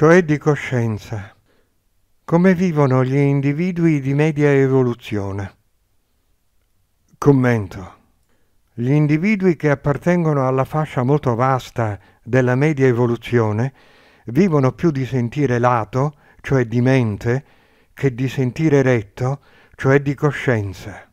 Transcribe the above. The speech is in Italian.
cioè di coscienza. Come vivono gli individui di media evoluzione? Commento. Gli individui che appartengono alla fascia molto vasta della media evoluzione vivono più di sentire lato, cioè di mente, che di sentire retto, cioè di coscienza.